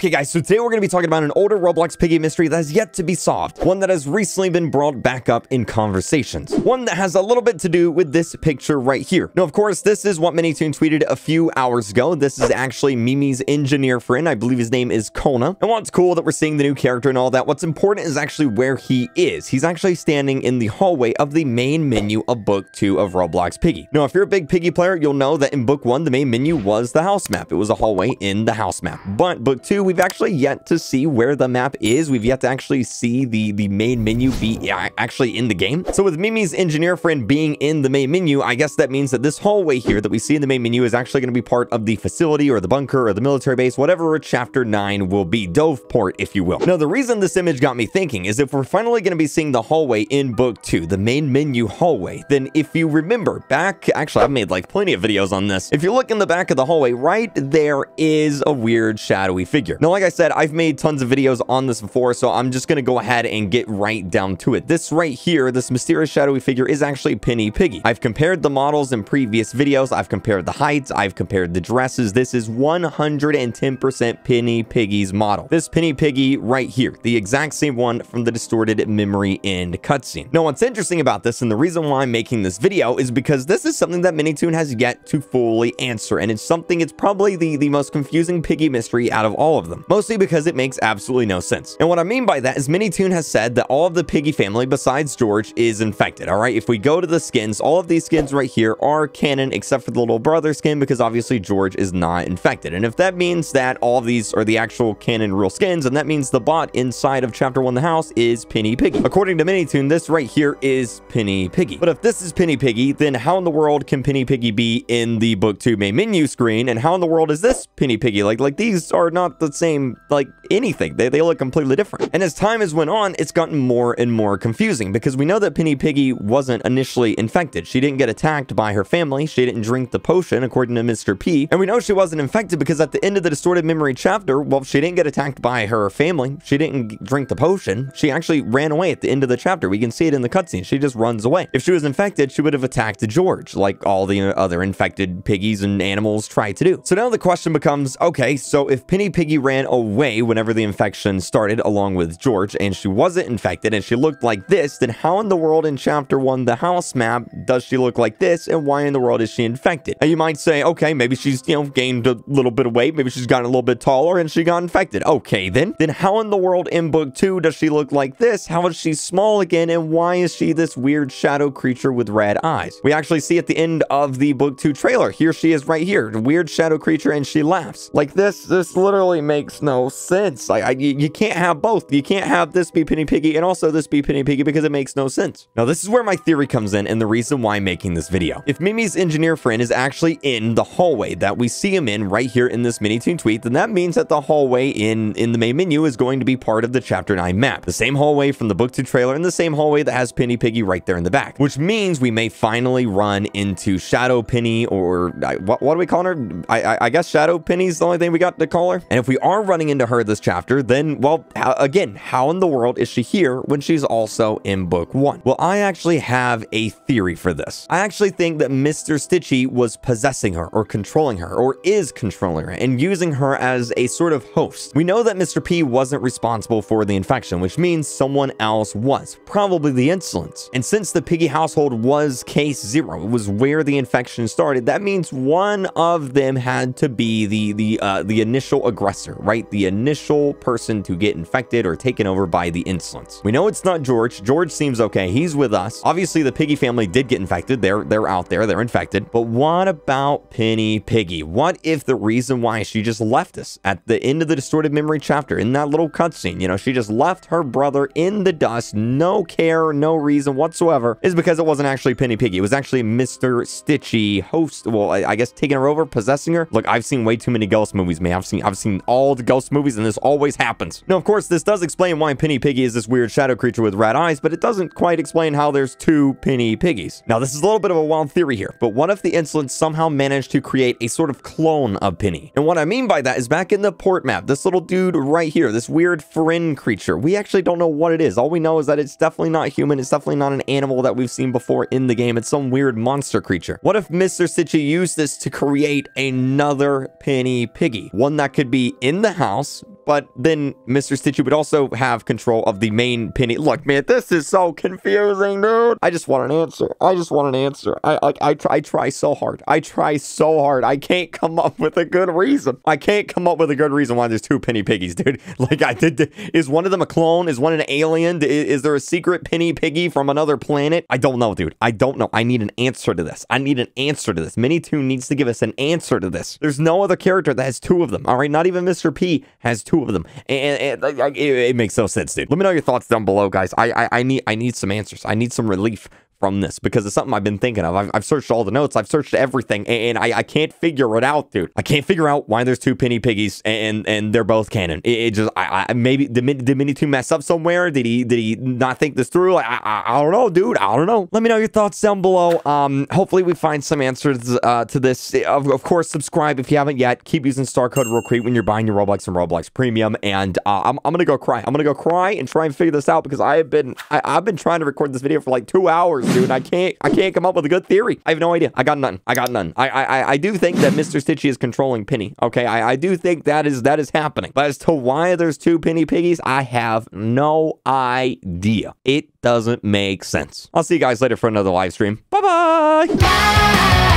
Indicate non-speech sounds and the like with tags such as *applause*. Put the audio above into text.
Okay guys, so today we're going to be talking about an older Roblox Piggy mystery that has yet to be solved, one that has recently been brought back up in conversations, one that has a little bit to do with this picture right here. Now, of course, this is what Minitoon tweeted a few hours ago. This is actually Mimi's engineer friend. I believe his name is Kona. And what's cool that we're seeing the new character and all that, what's important is actually where he is. He's actually standing in the hallway of the main menu of Book 2 of Roblox Piggy. Now, if you're a big Piggy player, you'll know that in Book 1, the main menu was the house map. It was a hallway in the house map. But Book 2, we've actually yet to see where the map is. We've yet to actually see the, the main menu be actually in the game. So with Mimi's engineer friend being in the main menu, I guess that means that this hallway here that we see in the main menu is actually going to be part of the facility or the bunker or the military base, whatever chapter 9 will be, Doveport, if you will. Now, the reason this image got me thinking is if we're finally going to be seeing the hallway in book 2, the main menu hallway, then if you remember back, actually, I've made like plenty of videos on this. If you look in the back of the hallway, right there is a weird shadowy figure. Now, like I said, I've made tons of videos on this before, so I'm just going to go ahead and get right down to it. This right here, this mysterious shadowy figure is actually Penny Piggy. I've compared the models in previous videos. I've compared the heights. I've compared the dresses. This is 110% Penny Piggy's model. This Penny Piggy right here, the exact same one from the distorted memory end cutscene. Now, what's interesting about this and the reason why I'm making this video is because this is something that Minitune has yet to fully answer, and it's something it's probably the, the most confusing Piggy mystery out of all of them, mostly because it makes absolutely no sense. And what I mean by that is Minitoon has said that all of the Piggy family besides George is infected, alright? If we go to the skins, all of these skins right here are canon except for the little brother skin because obviously George is not infected. And if that means that all of these are the actual canon real skins, and that means the bot inside of Chapter 1 The House is Penny Piggy. According to Minitoon, this right here is Penny Piggy. But if this is Penny Piggy, then how in the world can Penny Piggy be in the BookTube main menu screen? And how in the world is this Penny Piggy? Like, like these are not the same, like, anything. They, they look completely different. And as time has went on, it's gotten more and more confusing because we know that Penny Piggy wasn't initially infected. She didn't get attacked by her family. She didn't drink the potion, according to Mr. P. And we know she wasn't infected because at the end of the Distorted Memory chapter, well, she didn't get attacked by her family. She didn't drink the potion. She actually ran away at the end of the chapter. We can see it in the cutscene. She just runs away. If she was infected, she would have attacked George, like all the other infected piggies and animals try to do. So now the question becomes, okay, so if Penny Piggy ran away whenever the infection started along with George and she wasn't infected and she looked like this, then how in the world in chapter 1 the house map does she look like this and why in the world is she infected? And you might say, okay, maybe she's, you know, gained a little bit of weight, maybe she's gotten a little bit taller and she got infected. Okay then, then how in the world in book 2 does she look like this? How is she small again and why is she this weird shadow creature with red eyes? We actually see at the end of the book 2 trailer, here she is right here, weird shadow creature and she laughs. Like this, this literally makes no sense. Like, I, you, you can't have both. You can't have this be Penny Piggy and also this be Penny Piggy because it makes no sense. Now, this is where my theory comes in and the reason why I'm making this video. If Mimi's engineer friend is actually in the hallway that we see him in right here in this mini Toon Tweet, then that means that the hallway in, in the main menu is going to be part of the Chapter 9 map. The same hallway from the Book to trailer and the same hallway that has Penny Piggy right there in the back, which means we may finally run into Shadow Penny or I, what, what, do we call her? I, I, I guess Shadow Penny's the only thing we got to call her. And if we are running into her this chapter, then, well, again, how in the world is she here when she's also in book one? Well, I actually have a theory for this. I actually think that Mr. Stitchy was possessing her or controlling her or is controlling her and using her as a sort of host. We know that Mr. P wasn't responsible for the infection, which means someone else was, probably the insolence. And since the Piggy household was case zero, it was where the infection started, that means one of them had to be the, the, uh, the initial aggressor right? The initial person to get infected or taken over by the insolence. We know it's not George. George seems okay. He's with us. Obviously, the Piggy family did get infected. They're, they're out there. They're infected. But what about Penny Piggy? What if the reason why she just left us at the end of the distorted memory chapter in that little cutscene, you know, she just left her brother in the dust, no care, no reason whatsoever, is because it wasn't actually Penny Piggy. It was actually Mr. Stitchy host. Well, I, I guess taking her over, possessing her. Look, I've seen way too many ghost movies, man. I've seen, I've seen all all the ghost movies, and this always happens. Now, of course, this does explain why Penny Piggy is this weird shadow creature with red eyes, but it doesn't quite explain how there's two Penny Piggies. Now, this is a little bit of a wild theory here, but what if the insolent somehow managed to create a sort of clone of Penny? And what I mean by that is back in the port map, this little dude right here, this weird Ferin creature, we actually don't know what it is. All we know is that it's definitely not human. It's definitely not an animal that we've seen before in the game. It's some weird monster creature. What if Mr. Sitchi used this to create another Penny Piggy? One that could be in in the house but then Mr. Stitchy would also have control of the main penny. Look, man, this is so confusing, dude. I just want an answer. I just want an answer. I like I try, I try so hard. I try so hard. I can't come up with a good reason. I can't come up with a good reason why there's two penny piggies, dude. *laughs* Like I did. Is one of them a clone? Is one an alien? Is, is there a secret penny piggy from another planet? I don't know, dude. I don't know. I need an answer to this. I need an answer to this. Minitoon needs to give us an answer to this. There's no other character that has two of them. All right, not even Mr. P has two two of them, and, and, it, it, makes no sense, dude. Let me know your thoughts down below, guys. I, I I need I need some answers. I need some relief from this because it's something I've been thinking of. I've, I've searched all the notes, I've searched everything, and I, I can't figure it out, dude. I can't figure out why there's two penny piggies and and they're both canon. It, it just I, I maybe did, did Mini Two mess up somewhere? Did he did he not think this through? I, I, I don't know, dude. I don't know. Let me know your thoughts down below. Um, hopefully we find some answers uh, to this. Of, of course, subscribe if you haven't yet. Keep using star code Recruit when you're buying your Roblox and Roblox Premium. And uh, I'm I'm gonna go cry. I'm gonna go cry and try and figure this out because I have been I, I've been trying to record this video for like two hours dude. I can't I can't come up with a good theory. I have no idea. I got none. I got none. I I I do think that Mr. Stitchy is controlling Penny. Okay, I, I do think that is that is happening. But as to why there's two Penny Piggies, I have no idea. It doesn't make sense. I'll see you guys later for another live stream. Bye-bye. bye bye